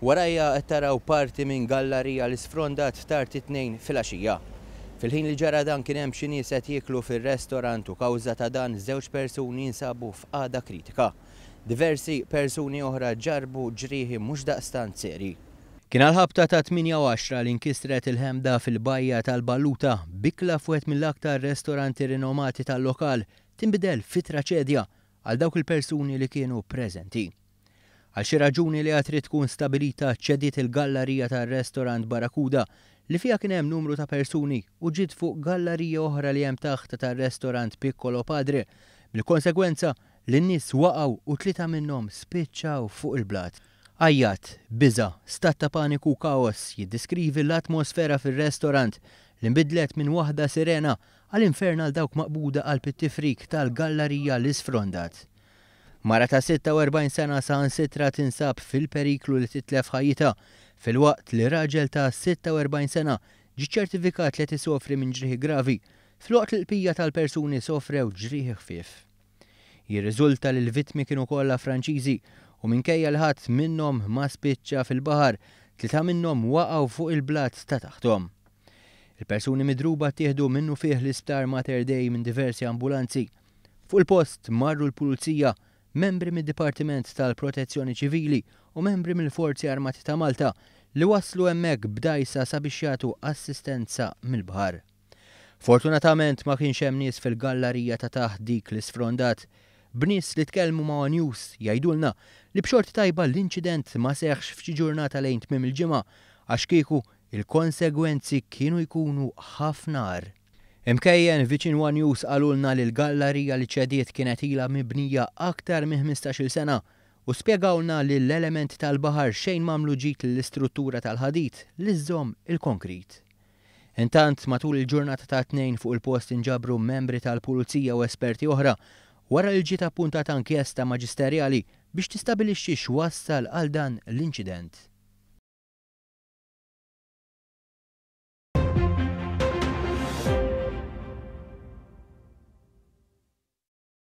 Warajja qed taraw parti minn gallerija l sfrondat tard it-tnejn fil axija Fil-ħin li ġara dan kien hemm xi nies qed jieklu fir-restorant u kawża ta' dan żewġ persuni jinsabu f'qada kritika. Diversi persuni oħra ġarbu ġrieħi mhux daqstant seri. Kien għal-ħabta ta' 8 li nkisret il-ħemda fil-bajja tal-Baluta, bikla fwet mill-aktar restoranti rinomati tal-lokal, timbidel fitra ċedja għal dawk il-persuni li kienu prezenti. Għal xi raġuni li għatri tkun stabilita ċedit il-gallerija tar-restorant Barakuda li fija kien hemm numru ta' persuni u ġiet fuq gallerija oħra li hemm taħt tar-restorant Piccolo Padre. Bil-konsegwenza, l-nies waqgħu u tlieta minnhom spiċċaw fuq il-blat. Ajjat, biża, stat ta' paniku kaos jiddiskrivi l-atmosfera fir-restorant li nbidlet minn waħda sirena għal infernal dawk maqbuda għal pittifrik tal-gallerija l-isfrondat. Mara ta' 46 sena san sitra tinsab fil-periklu li titlef ħajjita fil-waqt li raġel ta' 46 sena ġi ċertifikat li tisofri minn ġrieħi gravi fil-waqt li l-pija tal-persuni sofrew ġrieħi ħfief. Jirriżulta li l-vitmi kienu kollha Franċiżi u minkejja l-ħadd minnhom ma spiċċa fil-baħar tlita minnhom waqgħu fuq il-blat ta' taħtom. Il-persuni midruba tieħdu minnu fih l-isptar Mater Dei minn diversi ambulanzi. Fuq il-post marru l-pulizija membri mid-Dipartiment tal-Protezzjoni Ċivili u membri mill-Forzi Armati ta' Malta li waslu hemmhekk b'dajsa sabiex jagħtu assistenza mill-baħar. Fortunatament ma kienx hemm nies fil-gallerija ta' taħ dik li sfrondat b'nies li tkellmu ma' news jgħidulna li b'xorti tajba l-inċident ma seħħx f'xi ġurnata lejn tmiem il-ġimgħa għax kieku il-konsegwenzi kienu jkunu ħafna ar. Imkejjen Viċin One News għalulna li l-gallerija li ċediet kienet ila mibnija aktar minn 15 sena u spiegawna li l-element tal-bahar xejn mamlu ġit l-istruttura tal-ħadit li żżomm il-konkrit. Intant matul il-ġurnata ta' tnejn fuq il-post inġabru membri tal-pulizija u esperti oħra wara l ġiet appuntat ankjesta maġisterjali biex tistabilixxi x'wassal għal dan l-inċident.